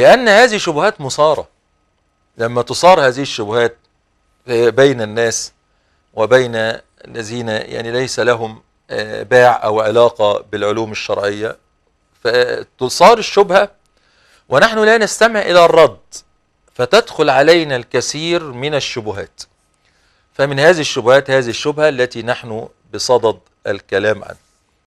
لأن هذه شبهات مصارة لما تصار هذه الشبهات بين الناس وبين الذين يعني ليس لهم آه، باع أو علاقة بالعلوم الشرعية فتصار الشبهة ونحن لا نستمع إلى الرد فتدخل علينا الكثير من الشبهات فمن هذه الشبهات هذه الشبهة التي نحن بصدد الكلام عنها